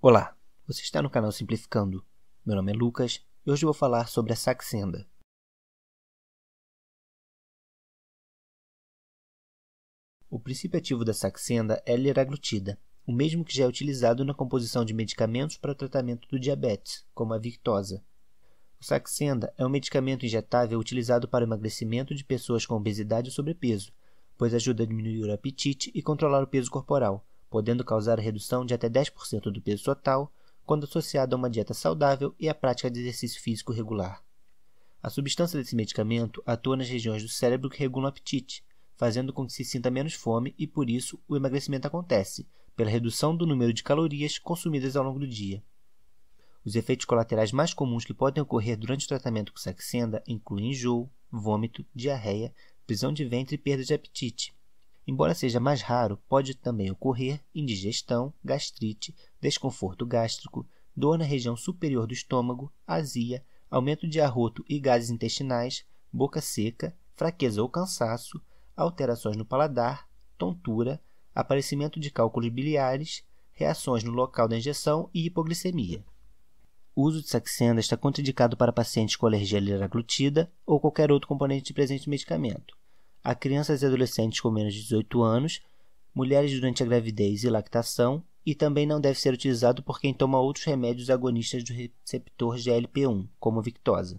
Olá, você está no canal Simplificando. Meu nome é Lucas e hoje vou falar sobre a Saxenda. O princípio ativo da Saxenda é liraglutida, o mesmo que já é utilizado na composição de medicamentos para o tratamento do diabetes, como a Victosa. O Saxenda é um medicamento injetável utilizado para o emagrecimento de pessoas com obesidade ou sobrepeso, pois ajuda a diminuir o apetite e controlar o peso corporal podendo causar a redução de até 10% do peso total quando associado a uma dieta saudável e à prática de exercício físico regular. A substância desse medicamento atua nas regiões do cérebro que regulam o apetite, fazendo com que se sinta menos fome e, por isso, o emagrecimento acontece, pela redução do número de calorias consumidas ao longo do dia. Os efeitos colaterais mais comuns que podem ocorrer durante o tratamento com Saxenda incluem enjoo, vômito, diarreia, prisão de ventre e perda de apetite. Embora seja mais raro, pode também ocorrer indigestão, gastrite, desconforto gástrico, dor na região superior do estômago, azia, aumento de arroto e gases intestinais, boca seca, fraqueza ou cansaço, alterações no paladar, tontura, aparecimento de cálculos biliares, reações no local da injeção e hipoglicemia. O uso de saxenda está contraindicado para pacientes com alergia à liraglutida ou qualquer outro componente presente no medicamento a crianças e adolescentes com menos de 18 anos, mulheres durante a gravidez e lactação, e também não deve ser utilizado por quem toma outros remédios agonistas do receptor GLP-1, como Victoza.